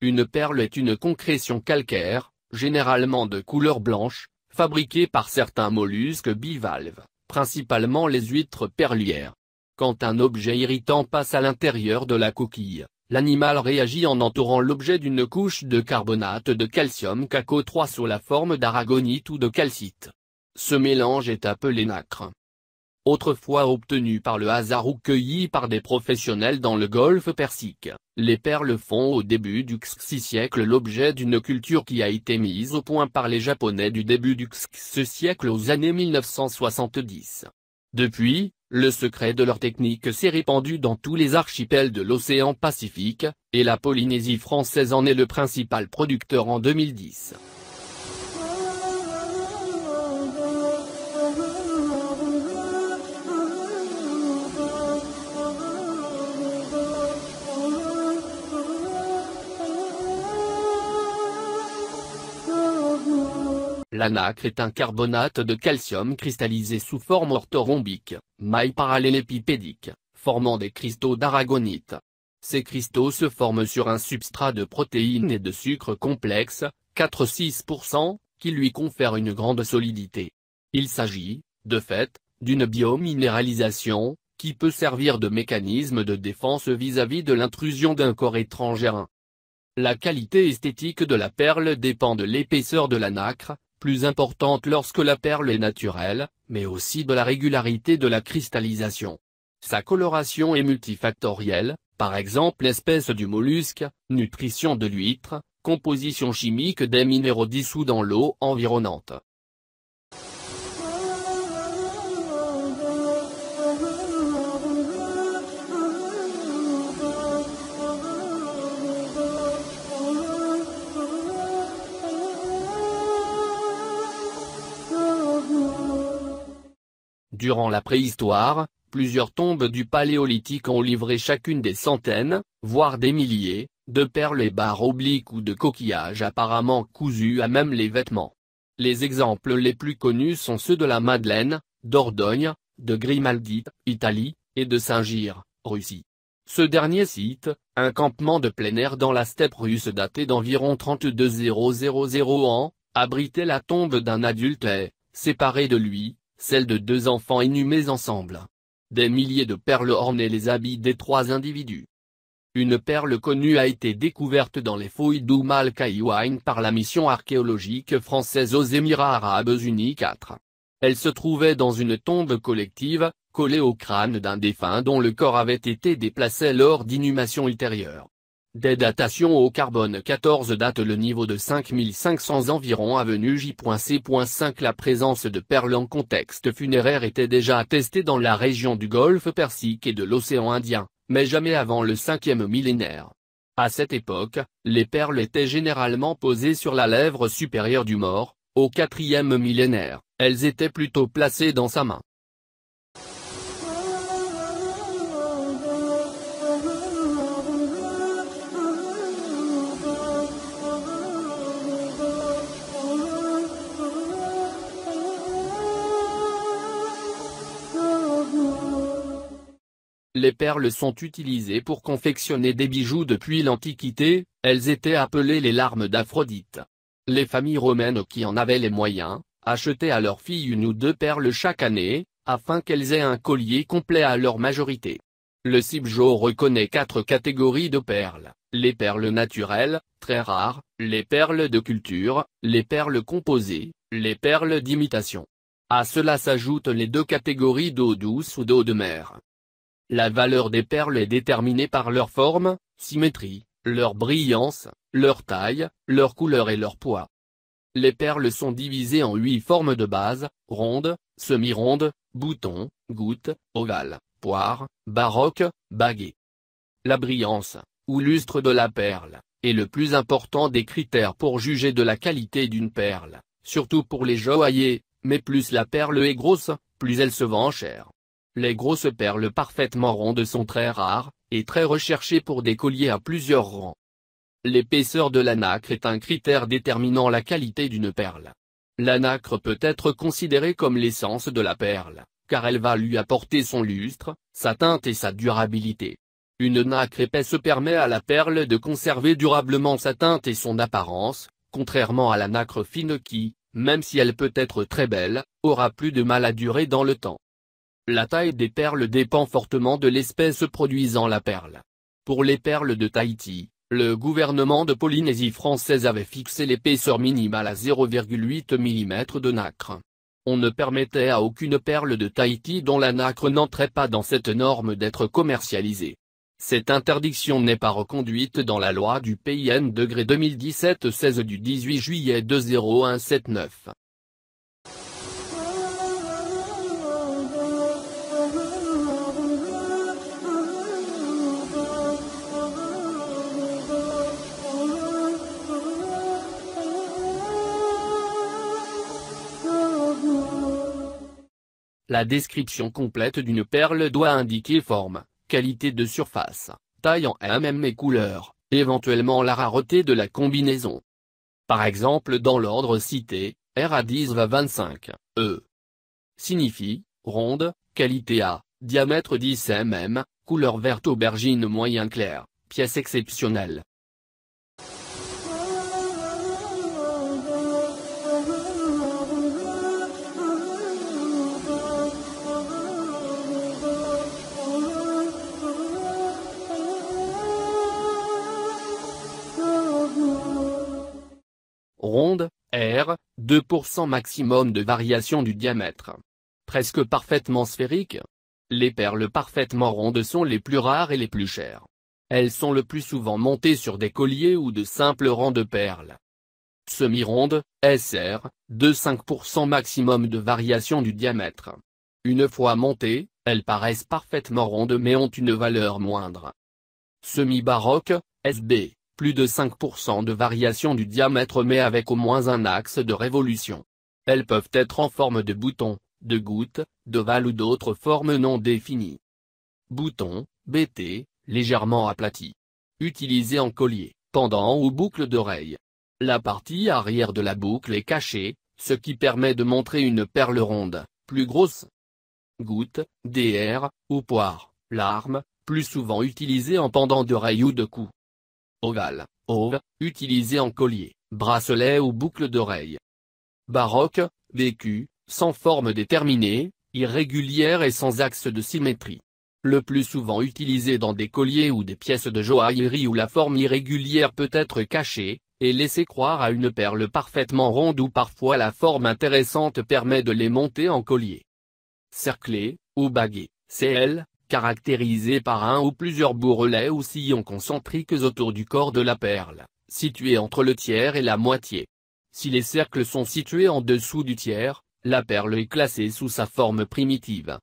Une perle est une concrétion calcaire, généralement de couleur blanche, fabriquée par certains mollusques bivalves, principalement les huîtres perlières. Quand un objet irritant passe à l'intérieur de la coquille, l'animal réagit en entourant l'objet d'une couche de carbonate de calcium caco 3 sous la forme d'aragonite ou de calcite. Ce mélange est appelé nacre autrefois obtenues par le hasard ou cueillis par des professionnels dans le golfe Persique. Les perles font au début du Xxi siècle l'objet d'une culture qui a été mise au point par les Japonais du début du XXe siècle aux années 1970. Depuis, le secret de leur technique s'est répandu dans tous les archipels de l'océan Pacifique, et la Polynésie française en est le principal producteur en 2010. La nacre est un carbonate de calcium cristallisé sous forme orthorhombique, maille parallélépipédique, formant des cristaux d'aragonite. Ces cristaux se forment sur un substrat de protéines et de sucres complexes, 4-6%, qui lui confère une grande solidité. Il s'agit, de fait, d'une biominéralisation, qui peut servir de mécanisme de défense vis-à-vis -vis de l'intrusion d'un corps étranger. La qualité esthétique de la perle dépend de l'épaisseur de la nacre, plus importante lorsque la perle est naturelle, mais aussi de la régularité de la cristallisation. Sa coloration est multifactorielle, par exemple l'espèce du mollusque, nutrition de l'huître, composition chimique des minéraux dissous dans l'eau environnante. Durant la préhistoire, plusieurs tombes du Paléolithique ont livré chacune des centaines, voire des milliers, de perles et barres obliques ou de coquillages apparemment cousus à même les vêtements. Les exemples les plus connus sont ceux de la Madeleine, d'Ordogne, de Grimaldi, Italie, et de Saint-Gir, Russie. Ce dernier site, un campement de plein air dans la steppe russe daté d'environ 32 000 ans, abritait la tombe d'un adulte et, séparé de lui, celle de deux enfants inhumés ensemble. Des milliers de perles ornaient les habits des trois individus. Une perle connue a été découverte dans les fouilles d'Oumal Kaiwain par la mission archéologique française aux Émirats Arabes Unis 4. Elle se trouvait dans une tombe collective, collée au crâne d'un défunt dont le corps avait été déplacé lors d'inhumations ultérieures. Des datations au carbone 14 datent le niveau de 5500 environ avenue J.C.5 La présence de perles en contexte funéraire était déjà attestée dans la région du golfe Persique et de l'océan Indien, mais jamais avant le 5e millénaire. À cette époque, les perles étaient généralement posées sur la lèvre supérieure du mort, au 4e millénaire, elles étaient plutôt placées dans sa main. Les perles sont utilisées pour confectionner des bijoux depuis l'Antiquité, elles étaient appelées les larmes d'Aphrodite. Les familles romaines qui en avaient les moyens, achetaient à leurs filles une ou deux perles chaque année, afin qu'elles aient un collier complet à leur majorité. Le Cibjo reconnaît quatre catégories de perles, les perles naturelles, très rares, les perles de culture, les perles composées, les perles d'imitation. À cela s'ajoutent les deux catégories d'eau douce ou d'eau de mer. La valeur des perles est déterminée par leur forme, symétrie, leur brillance, leur taille, leur couleur et leur poids. Les perles sont divisées en huit formes de base, ronde, semi-ronde, boutons, gouttes, ovale, poire, baroque, baguée. La brillance, ou lustre de la perle, est le plus important des critères pour juger de la qualité d'une perle, surtout pour les joailliers, mais plus la perle est grosse, plus elle se vend cher. Les grosses perles parfaitement rondes sont très rares, et très recherchées pour des colliers à plusieurs rangs. L'épaisseur de la nacre est un critère déterminant la qualité d'une perle. La nacre peut être considérée comme l'essence de la perle, car elle va lui apporter son lustre, sa teinte et sa durabilité. Une nacre épaisse permet à la perle de conserver durablement sa teinte et son apparence, contrairement à la nacre fine qui, même si elle peut être très belle, aura plus de mal à durer dans le temps. La taille des perles dépend fortement de l'espèce produisant la perle. Pour les perles de Tahiti, le gouvernement de Polynésie française avait fixé l'épaisseur minimale à 0,8 mm de nacre. On ne permettait à aucune perle de Tahiti dont la nacre n'entrait pas dans cette norme d'être commercialisée. Cette interdiction n'est pas reconduite dans la loi du PIN degré 2017-16 du 18 juillet 20179. La description complète d'une perle doit indiquer forme, qualité de surface, taille en mm et couleur, éventuellement la rareté de la combinaison. Par exemple dans l'ordre cité, R 10 va 25, E. Signifie, ronde, qualité A, diamètre 10 mm, couleur verte aubergine moyen clair, pièce exceptionnelle, 2% maximum de variation du diamètre. Presque parfaitement sphérique. Les perles parfaitement rondes sont les plus rares et les plus chères. Elles sont le plus souvent montées sur des colliers ou de simples rangs de perles. Semi-ronde, SR, 2-5% maximum de variation du diamètre. Une fois montées, elles paraissent parfaitement rondes mais ont une valeur moindre. Semi-baroque, SB, plus de 5% de variation du diamètre mais avec au moins un axe de révolution. Elles peuvent être en forme de bouton, de goutte, d'ovale ou d'autres formes non définies. Bouton, BT, légèrement aplati. Utilisé en collier, pendant ou boucle d'oreille. La partie arrière de la boucle est cachée, ce qui permet de montrer une perle ronde, plus grosse. Goutte, DR, ou poire, larme, plus souvent utilisée en pendant d'oreille ou de cou. OVAL, OV, utilisé en collier, bracelet ou boucle d'oreille. Baroque, vécu, sans forme déterminée, irrégulière et sans axe de symétrie. Le plus souvent utilisé dans des colliers ou des pièces de joaillerie où la forme irrégulière peut être cachée, et laisser croire à une perle parfaitement ronde ou parfois la forme intéressante permet de les monter en collier. Cerclé, ou bagué, CL, caractérisée par un ou plusieurs bourrelets ou sillons concentriques autour du corps de la perle, situé entre le tiers et la moitié. Si les cercles sont situés en dessous du tiers, la perle est classée sous sa forme primitive.